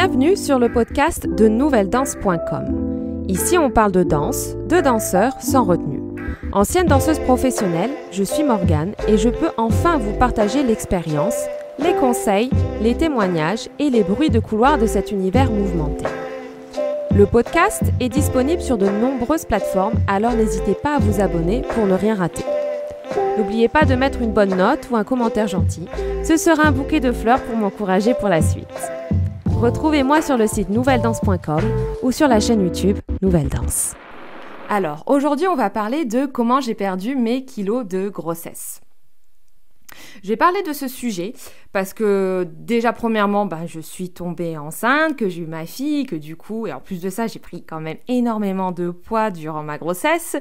Bienvenue sur le podcast de nouvelledanse.com. Ici, on parle de danse, de danseurs sans retenue. Ancienne danseuse professionnelle, je suis Morgane et je peux enfin vous partager l'expérience, les conseils, les témoignages et les bruits de couloir de cet univers mouvementé. Le podcast est disponible sur de nombreuses plateformes, alors n'hésitez pas à vous abonner pour ne rien rater. N'oubliez pas de mettre une bonne note ou un commentaire gentil. Ce sera un bouquet de fleurs pour m'encourager pour la suite. Retrouvez-moi sur le site nouvelledanse.com ou sur la chaîne YouTube Nouvelle Danse. Alors, aujourd'hui, on va parler de comment j'ai perdu mes kilos de grossesse. J'ai parlé de ce sujet parce que déjà premièrement, bah, je suis tombée enceinte, que j'ai eu ma fille, que du coup, et en plus de ça, j'ai pris quand même énormément de poids durant ma grossesse.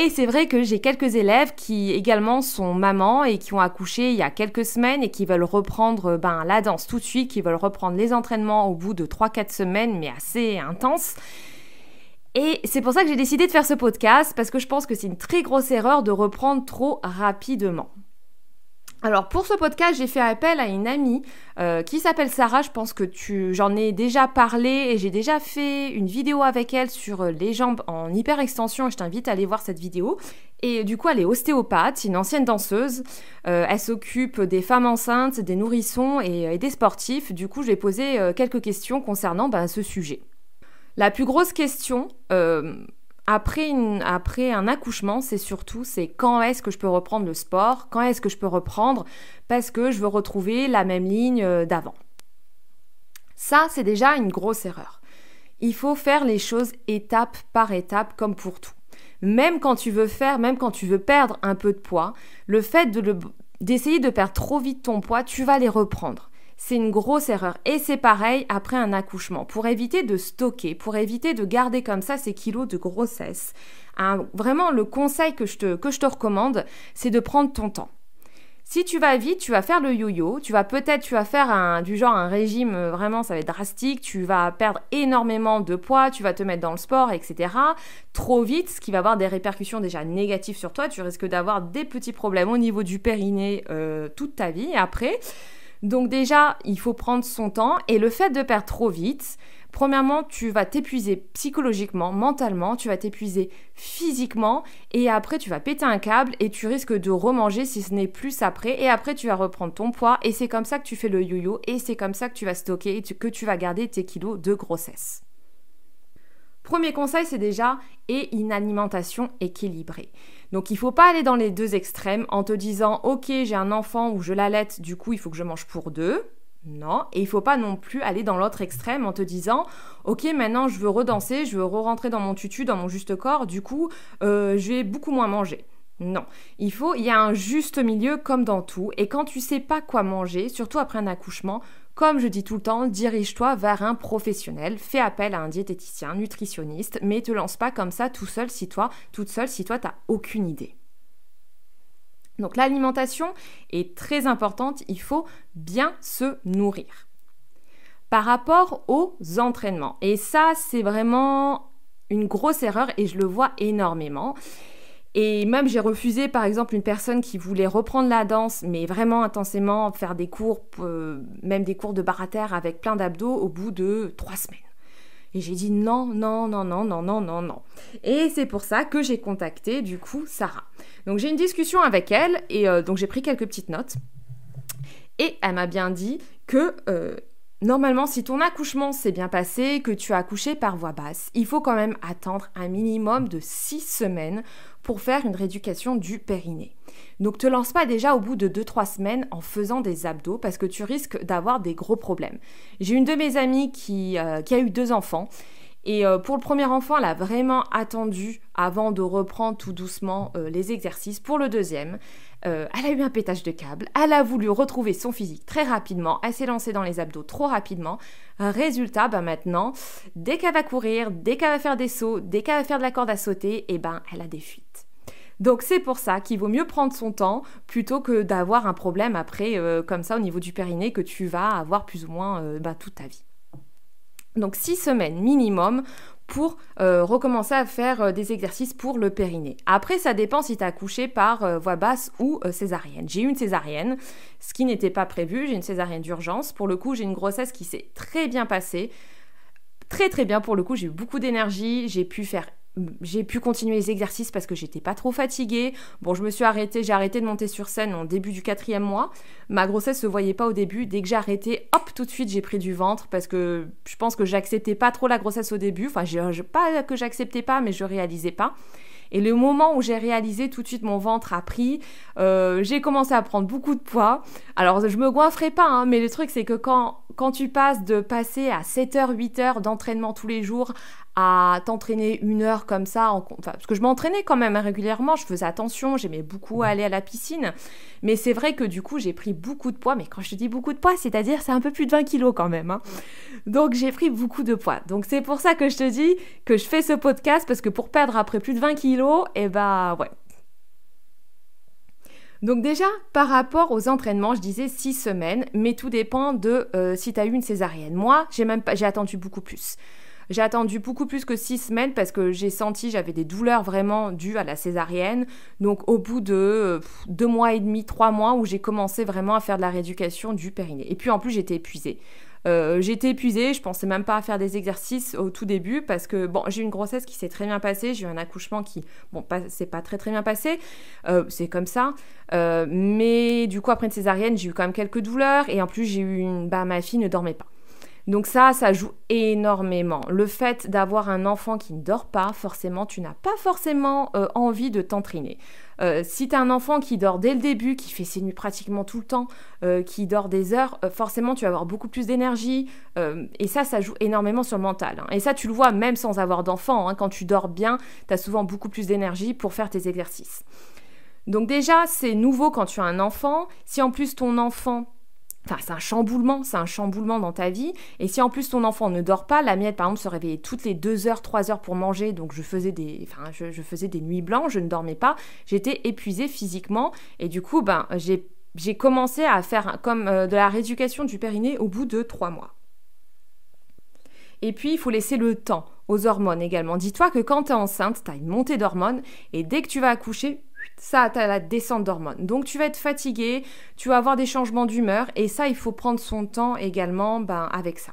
Et c'est vrai que j'ai quelques élèves qui également sont mamans et qui ont accouché il y a quelques semaines et qui veulent reprendre euh, ben, la danse tout de suite, qui veulent reprendre les entraînements au bout de 3-4 semaines, mais assez intenses. Et c'est pour ça que j'ai décidé de faire ce podcast, parce que je pense que c'est une très grosse erreur de reprendre trop rapidement. Alors pour ce podcast, j'ai fait appel à une amie euh, qui s'appelle Sarah. Je pense que tu, j'en ai déjà parlé et j'ai déjà fait une vidéo avec elle sur euh, les jambes en hyperextension. Je t'invite à aller voir cette vidéo. Et du coup, elle est ostéopathe, une ancienne danseuse. Euh, elle s'occupe des femmes enceintes, des nourrissons et, des sportifs. Du coup, je vais poser quelques questions concernant ben, ce sujet. La plus grosse question, après, un accouchement, c'est surtout c'est quand est-ce que je peux reprendre le sport, quand est-ce que je peux reprendre parce que je veux retrouver la même ligne euh, d'avant. Ça, c'est déjà une grosse erreur. Il faut faire les choses étape par étape comme pour tout. Même quand tu veux faire, même quand tu veux perdre un peu de poids, le fait d'essayer de perdre trop vite ton poids, tu vas les reprendre c'est une grosse erreur. Et c'est pareil après un accouchement. Pour éviter de stocker, pour éviter de garder comme ça ces kilos de grossesse, vraiment le conseil que je te, que je te recommande, c'est de prendre ton temps. Si tu vas vite, tu vas faire le yo-yo, tu vas peut-être, tu vas faire du genre un régime euh, vraiment, ça va être drastique, tu vas perdre énormément de poids, tu vas te mettre dans le sport, etc. Trop vite, ce qui va avoir des répercussions déjà négatives sur toi, tu risques d'avoir des petits problèmes au niveau du périnée euh, toute ta vie après. Donc déjà, il faut prendre son temps et le fait de perdre trop vite, premièrement, tu vas t'épuiser psychologiquement, mentalement, tu vas t'épuiser physiquement et après tu vas péter un câble et tu risques de remanger si ce n'est plus après et après tu vas reprendre ton poids et c'est comme ça que tu fais le yo-yo et c'est comme ça que tu vas stocker et que tu vas garder tes kilos de grossesse. Premier conseil, c'est déjà et une alimentation équilibrée. Donc il faut pas aller dans les deux extrêmes en te disant ok j'ai un enfant ou je l'allaite du coup il faut que je mange pour deux. Non, et il faut pas non plus aller dans l'autre extrême en te disant ok maintenant je veux redanser, je veux re-rentrer dans mon tutu, dans mon juste corps, du coup euh, je vais beaucoup moins manger. Non, il faut, il y a un juste milieu comme dans tout, et quand tu sais pas quoi manger, surtout après un accouchement, comme je dis tout le temps, dirige-toi vers un professionnel, fais appel à un diététicien, nutritionniste, mais te lance pas comme ça tout seul si toi, toute seule si toi n'as aucune idée. Donc l'alimentation est très importante, il faut bien se nourrir. Par rapport aux entraînements, et ça c'est vraiment une grosse erreur et je le vois énormément, et même j'ai refusé par exemple une personne qui voulait reprendre la danse, mais vraiment intensément, faire des cours, euh, même des cours de terre avec plein d'abdos au bout de trois semaines. Et j'ai dit non, non, non, non, non, non, non, non. Et c'est pour ça que j'ai contacté du coup Sarah. Donc j'ai une discussion avec elle et euh, donc j'ai pris quelques petites notes. Et elle m'a bien dit que euh, Normalement, si ton accouchement s'est bien passé, que tu as accouché par voie basse, il faut quand même attendre un minimum de 6 semaines pour faire une rééducation du périnée. Donc te lance pas déjà au bout de 2-3 semaines en faisant des abdos parce que tu risques d'avoir des gros problèmes. J'ai une de mes amies qui, euh, qui a eu deux enfants et euh, pour le premier enfant, elle a vraiment attendu avant de reprendre tout doucement euh, les exercices. Pour le deuxième, euh, elle a eu un pétage de câble, elle a voulu retrouver son physique très rapidement, elle s'est lancée dans les abdos trop rapidement. Résultat, ben, maintenant, dès qu'elle va courir, dès qu'elle va faire des sauts, dès qu'elle va faire de la corde à sauter, et eh ben, elle a des fuites. Donc c'est pour ça qu'il vaut mieux prendre son temps plutôt que d'avoir un problème après comme ça au niveau du périnée que tu vas avoir plus ou moins ben, toute ta vie. Donc six semaines minimum pour euh, recommencer à faire euh, des exercices pour le périnée. Après, ça dépend si tu as accouché par euh, voix voie basse ou césarienne. J'ai eu une césarienne, ce qui n'était pas prévu. J'ai une césarienne d'urgence. Pour le coup, j'ai une grossesse qui s'est très bien passée. Très très bien pour le coup, j'ai eu beaucoup d'énergie, j'ai pu faire j'ai pu continuer les exercices parce que j'étais pas trop fatiguée. Bon, je me suis arrêtée, j'ai arrêté de monter sur scène en début du quatrième mois. Ma grossesse se voyait pas au début. Dès que j'ai arrêté, hop, tout de suite, j'ai pris du ventre parce que je pense que j'acceptais pas trop la grossesse au début. Enfin, je, pas que j'acceptais pas, mais je réalisais pas. Et le moment où j'ai réalisé, tout de suite, mon ventre a pris. Euh, j'ai commencé à prendre beaucoup de poids. Alors, je me goinfrais pas, hein, mais le truc, c'est que quand, quand tu passes de passer à 7h, 8h d'entraînement tous les jours à t'entraîner une heure comme ça, en... enfin, parce que je m'entraînais quand même hein, régulièrement, je faisais attention, j'aimais beaucoup mhm. aller à la piscine, mais c'est vrai que du coup j'ai pris beaucoup de poids, mais quand je te dis beaucoup de poids, c'est-à-dire c'est un peu plus de 20 kilos quand même. Hein. Donc j'ai pris beaucoup de poids. Donc c'est pour ça que je te dis que je fais ce podcast, parce que pour perdre après plus de 20 kilos, et eh bah ben, ouais. Donc déjà, par rapport aux entraînements, je disais 6 semaines, mais tout dépend de euh, si tu as eu une césarienne. Moi, même j'ai attendu beaucoup plus. J'ai attendu beaucoup plus que six semaines parce que j'ai senti, j'avais des douleurs vraiment dues à la césarienne. Donc au bout de deux mois et demi, trois mois, où j'ai commencé vraiment à faire de la rééducation du périnée. Et puis en plus, j'étais épuisée. Euh, j'étais épuisée, je pensais même pas à faire des exercices au tout début parce que bon, j'ai eu une grossesse qui s'est très bien passée, j'ai eu un accouchement qui bon, c'est pas très très bien passé, euh, c'est comme ça. Euh, mais du coup après une césarienne, j'ai eu quand même quelques douleurs et en plus j'ai eu une bah ma fille ne dormait pas. Donc ça, ça joue énormément. Le fait d'avoir un enfant qui ne dort pas, forcément, tu n'as pas forcément euh, envie de t'entraîner. Euh, si tu as un enfant qui dort dès le début, qui fait ses nuits pratiquement tout le temps, euh, qui dort des heures, forcément tu vas avoir beaucoup plus d'énergie. et ça, ça joue énormément sur le mental. Hein. Et ça, tu le vois même sans avoir d'enfant. Hein. Quand tu dors bien, tu as souvent beaucoup plus d'énergie pour faire tes exercices. Donc déjà, c'est nouveau quand tu as un enfant. Si en plus ton enfant c'est un chamboulement, c'est un chamboulement dans ta vie. Et si en plus ton enfant ne dort pas, la miette, par exemple se réveillait toutes les deux heures, trois heures pour manger, donc je faisais des, enfin, je, faisais des nuits blanches, je ne dormais pas, j'étais épuisée physiquement et du coup, ben, j'ai, commencé à faire comme euh, de la rééducation du périnée au bout de trois mois. Et puis, il faut laisser le temps aux hormones également. Dis-toi que quand tu es enceinte, tu as une montée d'hormones et dès que tu vas accoucher, ça, t'as la descente d'hormones. Donc tu vas être fatigué, tu vas avoir des changements d'humeur et ça, il faut prendre son temps également ben, avec ça.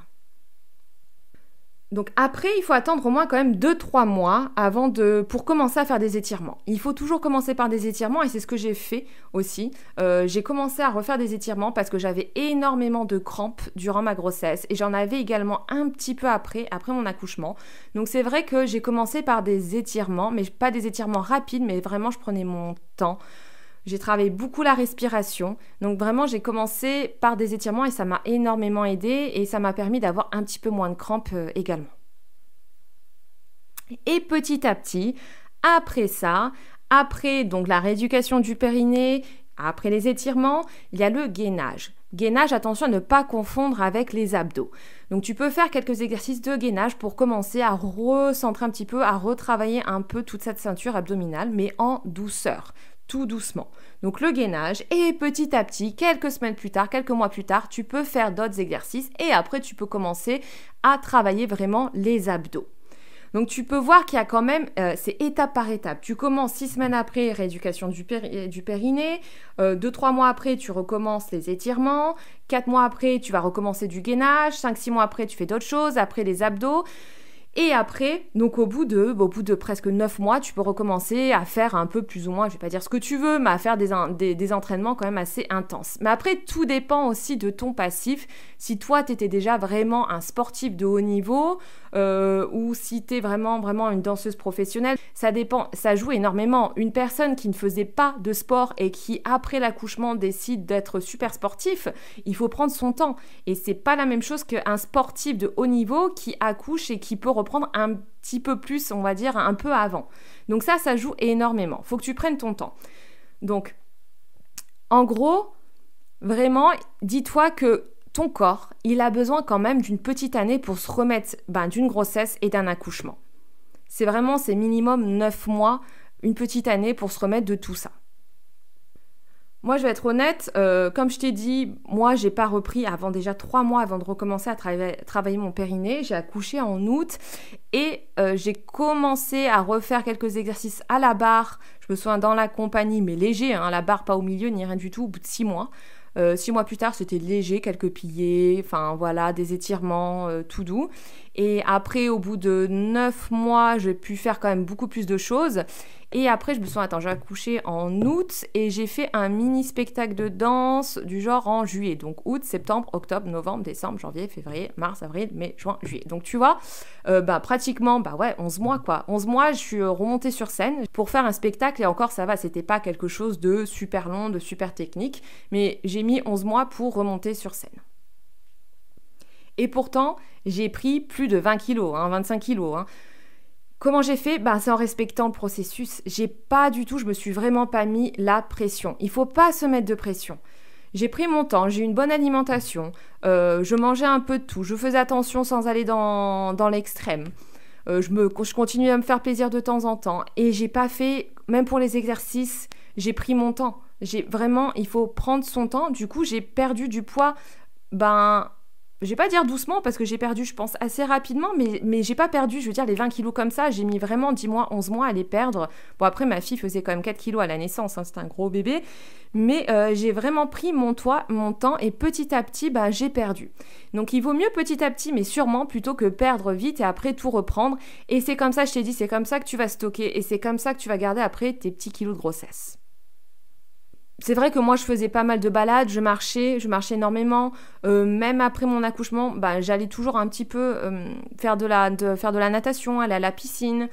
Donc après, il faut attendre au moins quand même 2-3 mois avant de pour commencer à faire des étirements. Il faut toujours commencer par des étirements et c'est ce que j'ai fait aussi. Euh, j'ai commencé à refaire des étirements parce que j'avais énormément de crampes durant ma grossesse et j'en avais également un petit peu après, après mon accouchement. Donc c'est vrai que j'ai commencé par des étirements, mais pas des étirements rapides, mais vraiment je prenais mon temps. J'ai travaillé beaucoup la respiration. Donc vraiment, j'ai commencé par des étirements et ça m'a énormément aidé et ça m'a permis d'avoir un petit peu moins de crampes euh, également. Et petit à petit, après ça, après donc la rééducation du périnée, après les étirements, il y a le gainage. Gainage, attention à ne pas confondre avec les abdos. Donc tu peux faire quelques exercices de gainage pour commencer à recentrer un petit peu, à retravailler un peu toute cette ceinture abdominale, mais en douceur tout doucement. Donc le gainage et petit à petit, quelques semaines plus tard, quelques mois plus tard, tu peux faire d'autres exercices et après tu peux commencer à travailler vraiment les abdos. Donc tu peux voir qu'il y a quand même, euh, c'est étape par étape. Tu commences six semaines après rééducation du, euh, périnée, euh, deux trois mois après tu recommences les étirements, quatre mois après tu vas recommencer du gainage, cinq six mois après tu fais d'autres choses, après les abdos. Et après, donc au bout de, bah, au bout de presque 9 mois, tu peux recommencer à faire un peu plus ou moins, je vais pas dire ce que tu veux, mais à faire des, des, des entraînements quand même assez intenses. Mais après, tout dépend aussi de ton passif. Si toi, tu étais déjà vraiment un sportif de haut niveau, euh, ou si tu es vraiment, vraiment une danseuse professionnelle. Ça dépend, ça joue énormément. Une personne qui ne faisait pas de sport et qui, après l'accouchement, décide d'être super sportif, il faut prendre son temps. Et c'est pas la même chose qu'un sportif de haut niveau qui accouche et qui peut reprendre un petit peu plus, on va dire, un peu avant. Donc ça, ça joue énormément. Faut que tu prennes ton temps. Donc, en gros, vraiment, dis-toi que ton corps, il a besoin quand même d'une petite année pour se remettre ben, d'une grossesse et d'un accouchement. C'est vraiment, c'est minimum 9 mois, une petite année pour se remettre de tout ça. Moi, je vais être honnête, euh, comme je t'ai dit, moi, j'ai pas repris avant déjà trois mois avant de recommencer à travailler mon périnée. J'ai accouché en août et euh, j'ai commencé à refaire quelques exercices à la barre. Je me soins dans la compagnie, mais léger, hein, la barre, pas au milieu ni rien du tout, au bout de six mois. Euh, six mois plus tard, c'était léger, quelques piliers, enfin voilà, des étirements, euh, tout doux. Et après, au bout de neuf mois, j'ai pu faire quand même beaucoup plus de choses. Et après, je me suis dit, attends, j'ai en août et j'ai fait un mini spectacle de danse du genre en juillet. Donc août, septembre, octobre, novembre, décembre, janvier, février, mars, avril, mai, juin, juillet. Donc tu vois, euh, bah, pratiquement, bah ouais, 11 mois quoi. 11 mois, je suis euh, remontée sur scène pour faire un spectacle et encore ça va, c'était pas quelque chose de super long, de super technique, mais j'ai mis 11 mois pour remonter sur scène. Et pourtant, j'ai pris plus de 20 kilos, 25 hein, kilos. Hein. Comment j'ai fait ben, C'est en respectant le processus. J'ai pas du tout, je me suis vraiment pas mis la pression. Il faut pas se mettre de pression. J'ai pris mon temps, j'ai une bonne alimentation, euh, je mangeais un peu de tout, je faisais attention sans aller dans, dans l'extrême. Euh, je, me, je continuais à me faire plaisir de temps en temps. Et j'ai pas fait, même pour les exercices, j'ai pris mon temps. J'ai vraiment, il faut prendre son temps. Du coup, j'ai perdu du poids ben, je vais pas dire doucement parce que j'ai perdu, je pense, assez rapidement, mais, mais j'ai pas perdu, je veux dire, les 20 kilos comme ça. J'ai mis vraiment 10 mois, 11 mois à les perdre. Bon, après, ma fille faisait quand même 4 kilos à la naissance, hein, c'est un gros bébé. Mais euh, j'ai vraiment pris mon toit, mon temps, et petit à petit, bah, j'ai perdu. Donc, il vaut mieux petit à petit, mais sûrement, plutôt que perdre vite et après tout reprendre. Et c'est comme ça, je t'ai dit, c'est comme ça que tu vas stocker, et c'est comme ça que tu vas garder après tes petits kilos de grossesse c'est vrai que moi je faisais pas mal de balades, je marchais, je marchais énormément. Euh, même après mon accouchement, bah, j'allais toujours un petit peu euh, faire, de la, faire de la natation, aller à la piscine.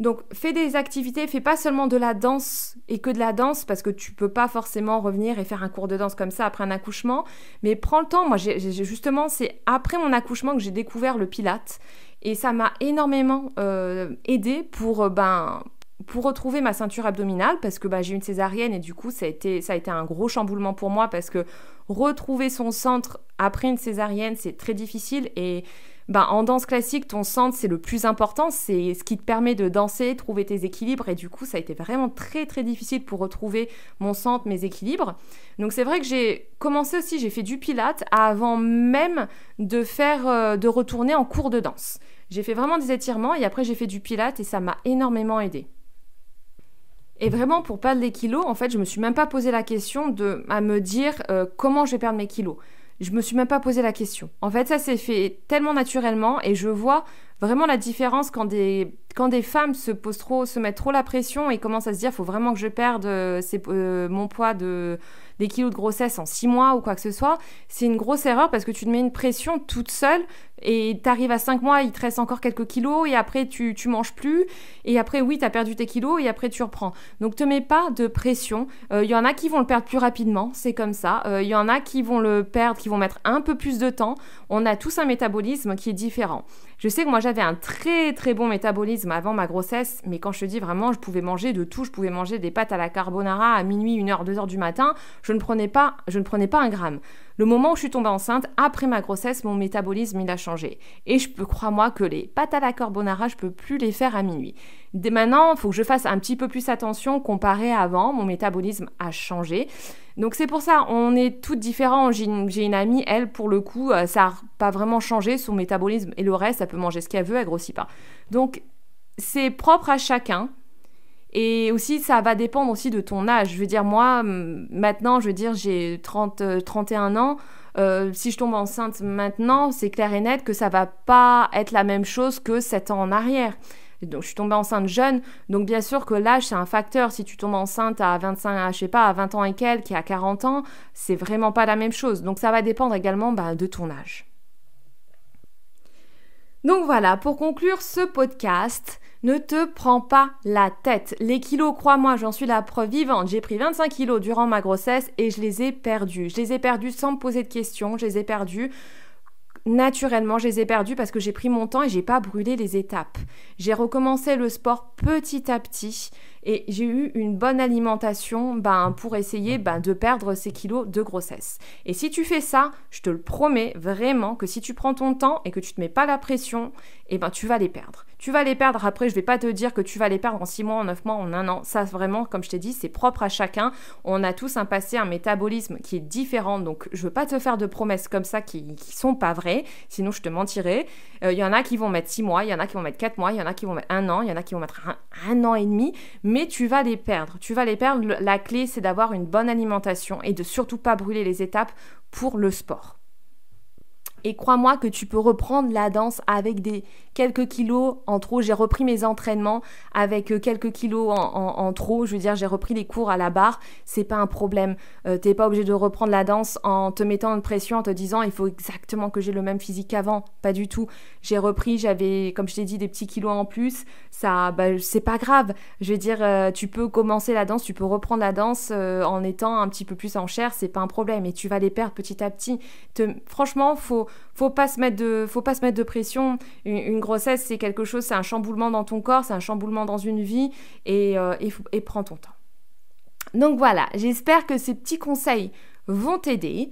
Donc fais des activités, fais pas seulement de la danse et que de la danse parce que tu peux pas forcément revenir et faire un cours de danse comme ça après un accouchement, mais prends le temps. Moi j'ai, justement c'est après mon accouchement que j'ai découvert le pilate et ça m'a énormément aidée euh, aidé pour ben pour retrouver ma ceinture abdominale, parce que bah, j'ai une césarienne et du coup ça a, été, ça a été un gros chamboulement pour moi, parce que retrouver son centre après une césarienne, c'est très difficile. Et bah, en danse classique, ton centre, c'est le plus important, c'est ce qui te permet de danser, trouver tes équilibres. Et du coup, ça a été vraiment très très difficile pour retrouver mon centre, mes équilibres. Donc c'est vrai que j'ai commencé aussi, j'ai fait du pilate avant même de faire, euh, de retourner en cours de danse. J'ai fait vraiment des étirements et après j'ai fait du pilate et ça m'a énormément aidé. Et vraiment, pour perdre des kilos, en fait, je me suis même pas posé la question de à me dire euh, comment je vais perdre mes kilos. Je me suis même pas posé la question. En fait, ça s'est fait tellement naturellement et je vois vraiment la différence quand des, quand des femmes se posent trop, se mettent trop la pression et commencent à se dire il faut vraiment que je perde euh, euh, mon poids de des kilos de grossesse en six mois ou quoi que ce soit. C'est une grosse erreur parce que tu te mets une pression toute seule et arrives à 5 mois, il te reste encore quelques kilos, et après tu, tu manges plus, et après oui, t'as perdu tes kilos, et après tu reprends. Donc te mets pas de pression. Il euh, y en a qui vont le perdre plus rapidement, c'est comme ça. Il euh, y en a qui vont le perdre, qui vont mettre un peu plus de temps. On a tous un métabolisme qui est différent. Je sais que moi j'avais un très très bon métabolisme avant ma grossesse, mais quand je te dis vraiment, je pouvais manger de tout, je pouvais manger des pâtes à la carbonara à minuit, 1h, 2h du matin, je ne prenais pas, je ne prenais pas un gramme. Le moment où je suis tombée enceinte, après ma grossesse, mon métabolisme il a changé. Et je peux, crois-moi, que les pâtes à la carbonara, je peux plus les faire à minuit. Dès maintenant, il faut que je fasse un petit peu plus attention comparé avant. Mon métabolisme a changé. Donc c'est pour ça, on est toutes différents. J'ai une, amie, elle, pour le coup, euh, ça n'a pas vraiment changé son métabolisme et le reste, elle peut manger ce qu'elle veut, elle grossit pas. Donc c'est propre à chacun. Et aussi, ça va dépendre aussi de ton âge. Je veux dire, moi, maintenant, je veux dire, j'ai 31 euh, ans. Euh, si je tombe enceinte maintenant, c'est clair et net que ça va pas être la même chose que 7 ans en arrière. Donc, je suis tombée enceinte jeune. Donc, bien sûr que l'âge, c'est un facteur. Si tu tombes enceinte à 25, à, je sais pas, à 20 ans et quelques qui à 40 ans, c'est vraiment pas la même chose. Donc, ça va dépendre également bah, de ton âge. Donc, voilà, pour conclure ce podcast, ne te prends pas la tête. Les kilos, crois-moi, j'en suis la preuve vivante. J'ai pris 25 kilos durant ma grossesse et je les ai perdus. Je les ai perdus sans me poser de questions. Je les ai perdus naturellement, je les ai perdus parce que j'ai pris mon temps et j'ai pas brûlé les étapes. J'ai recommencé le sport petit à petit et j'ai eu une bonne alimentation ben, pour essayer ben, de perdre ces kilos de grossesse. Et si tu fais ça, je te le promets vraiment que si tu prends ton temps et que tu ne te mets pas la pression, et eh ben, tu vas les perdre. Tu vas les perdre après, je vais pas te dire que tu vas les perdre en 6 mois, en 9 mois, en 1 an. Ça, vraiment, comme je t'ai dit, c'est propre à chacun. On a tous un passé, un métabolisme qui est différent. Donc, je veux pas te faire de promesses comme ça qui, ne sont pas vraies. Sinon, je te mentirais. Euh, il y en a qui vont mettre 6 mois, il y en a qui vont mettre 4 mois, il y en a qui vont mettre 1 an, il y en a qui vont mettre 1 an et demi. Mais mais tu vas les perdre. Tu vas les perdre. La clé, c'est d'avoir une bonne alimentation et de surtout pas brûler les étapes pour le sport. Et crois-moi que tu peux reprendre la danse avec des quelques kilos en trop. J'ai repris mes entraînements avec euh, quelques kilos en, en, trop. Je veux dire, j'ai repris les cours à la barre. C'est pas un problème. Tu euh, T'es pas obligé de reprendre la danse en te mettant une pression, en te disant il faut exactement que j'ai le même physique qu'avant. Pas du tout. J'ai repris, j'avais, comme je t'ai dit, des petits kilos en plus. Ça, bah, c'est pas grave. Je veux dire, euh, tu peux commencer la danse, tu peux reprendre la danse en étant un petit peu plus en chair. C'est pas un problème. Et tu vas les perdre petit à petit. Te... Franchement, faut faut pas se mettre de, faut pas se mettre de pression. Une, grossesse, c'est quelque chose, c'est un chamboulement dans ton corps, c'est un chamboulement dans une vie, et, euh, prends ton temps. Donc voilà, j'espère que ces petits conseils vont t'aider.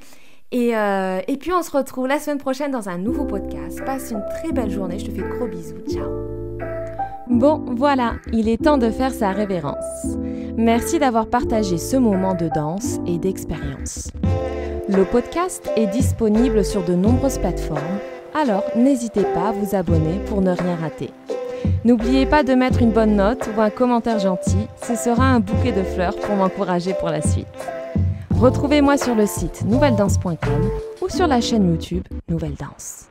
Et, euh, et puis on se retrouve la semaine prochaine dans un nouveau podcast. Passe une très belle journée, je te fais de gros bisous, ciao. Bon, voilà, il est temps de faire sa révérence. Merci d'avoir partagé ce moment de danse et d'expérience. Le podcast est disponible sur de nombreuses plateformes, alors n'hésitez pas à vous abonner pour ne rien rater. N'oubliez pas de mettre une bonne note ou un commentaire gentil, ce sera un bouquet de fleurs pour m'encourager pour la suite. Retrouvez-moi sur le site nouvelledanse.com ou sur la chaîne YouTube Nouvelle Danse.